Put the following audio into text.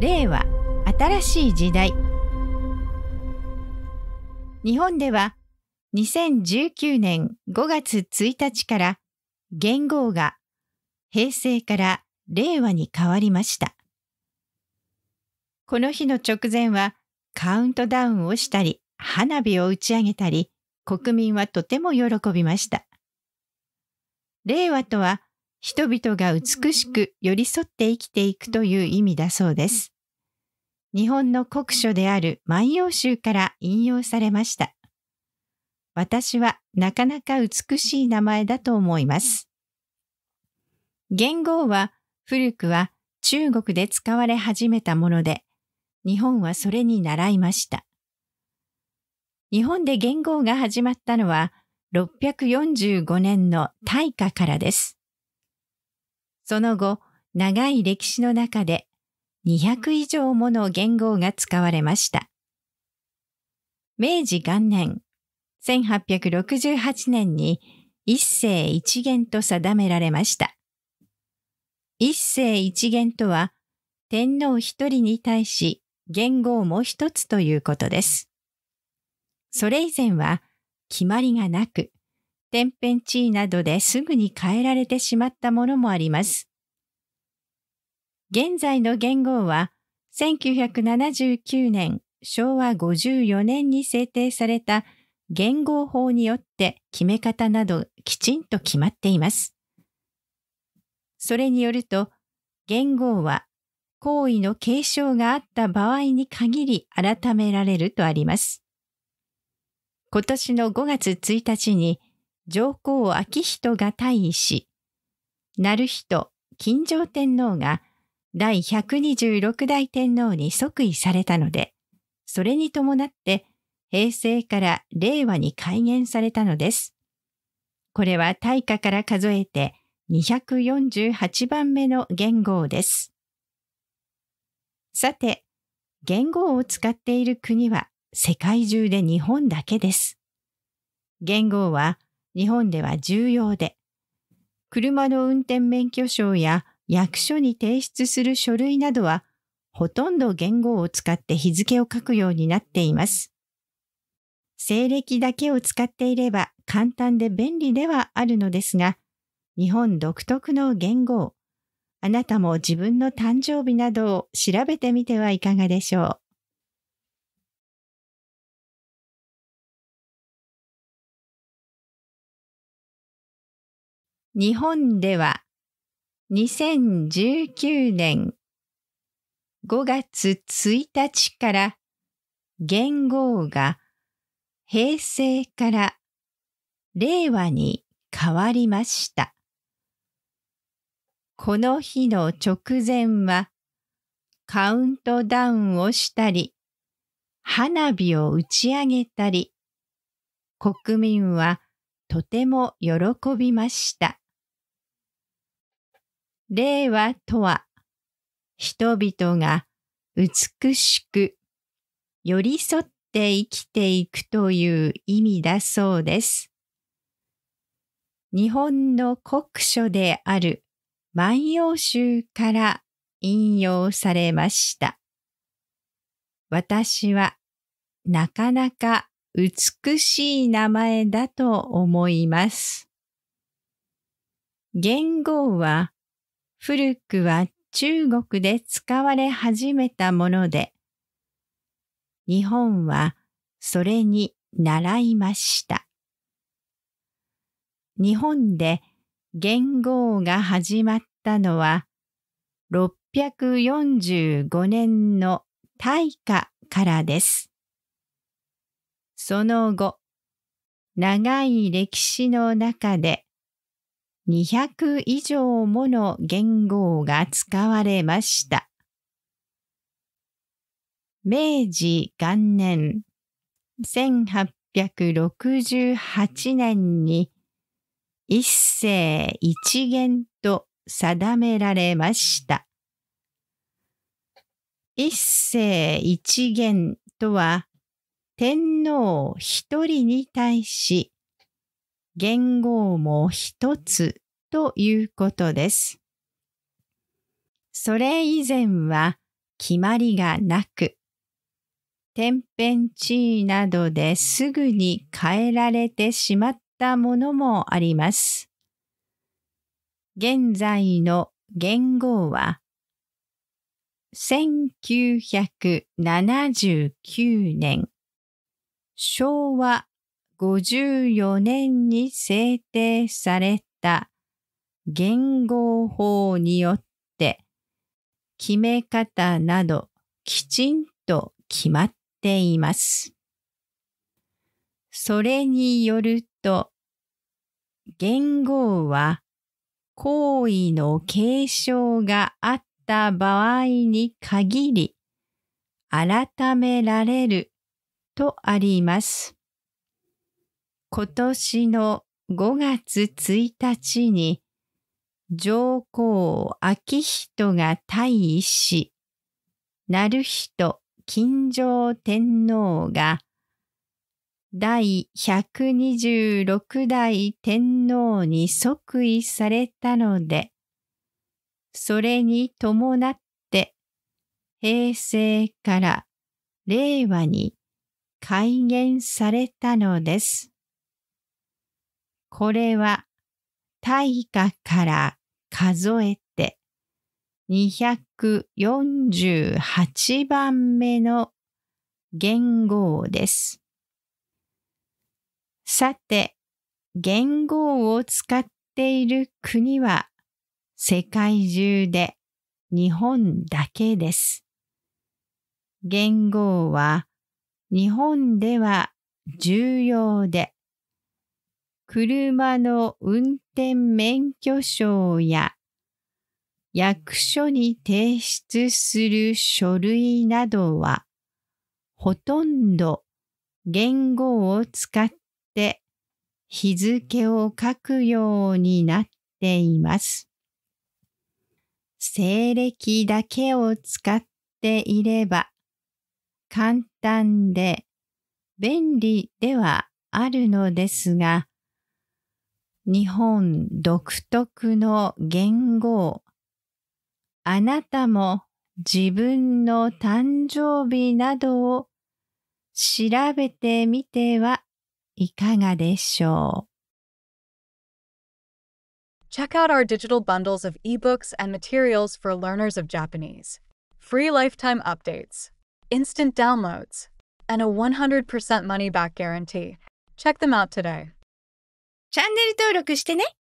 令和新しい時代日本では2019年5月1日から元号が平成から令和に変わりましたこの日の直前はカウントダウンをしたり花火を打ち上げたり国民はとても喜びました令和とは人々が美しく寄り添って生きていくという意味だそうです。日本の国書である万葉集から引用されました。私はなかなか美しい名前だと思います。元号は古くは中国で使われ始めたもので、日本はそれに習いました。日本で元号が始まったのは645年の大化からです。その後、長い歴史の中で200以上もの元号が使われました。明治元年、1868年に一世一元と定められました。一世一元とは、天皇一人に対し元号も一つということです。それ以前は決まりがなく、天変地異などですぐに変えられてしまったものもあります。現在の元号は1979年昭和54年に制定された元号法によって決め方などきちんと決まっています。それによると元号は行為の継承があった場合に限り改められるとあります。今年の5月1日に上皇昭仁が退位し、成人金城天皇が第126代天皇に即位されたので、それに伴って平成から令和に改元されたのです。これは大化から数えて248番目の元号です。さて、元号を使っている国は世界中で日本だけです。元号は日本では重要で、車の運転免許証や役所に提出する書類などは、ほとんど言語を使って日付を書くようになっています。西暦だけを使っていれば簡単で便利ではあるのですが、日本独特の言語あなたも自分の誕生日などを調べてみてはいかがでしょう。日本では2019年5月1日から元号が平成から令和に変わりました。この日の直前はカウントダウンをしたり、花火を打ち上げたり、国民はとても喜びました。令和とは、人々が美しく寄り添って生きていくという意味だそうです。日本の国書である万葉集から引用されました。私はなかなか美しい名前だと思います。元号は古くは中国で使われ始めたもので、日本はそれに習いました。日本で元号が始まったのは645年の大化からです。その後、長い歴史の中で200以上もの言語が使われました。明治元年1868年に一世一元と定められました。一世一元とは天皇一人に対し元号も一つということです。それ以前は決まりがなく、天変地異などですぐに変えられてしまったものもあります。現在の元号は、1979年、昭和1954年に制定された元号法によって決め方などきちんと決まっています。それによると元号は行為の継承があった場合に限り改められるとあります。今年の5月1日に上皇昭人が退位し、成人金城天皇が第126代天皇に即位されたので、それに伴って平成から令和に改元されたのです。これは大化から数えて248番目の元号です。さて、元号を使っている国は世界中で日本だけです。元号は日本では重要で車の運転免許証や役所に提出する書類などはほとんど言語を使って日付を書くようになっています。西暦だけを使っていれば簡単で便利ではあるのですが、日本独特の言語あなたも自分の誕生日などを調べてみてはいかがでしょう Check out our digital bundles of ebooks and materials for learners of Japanese, free lifetime updates, instant downloads, and a 100% money back guarantee. Check them out today. チャンネル登録してね。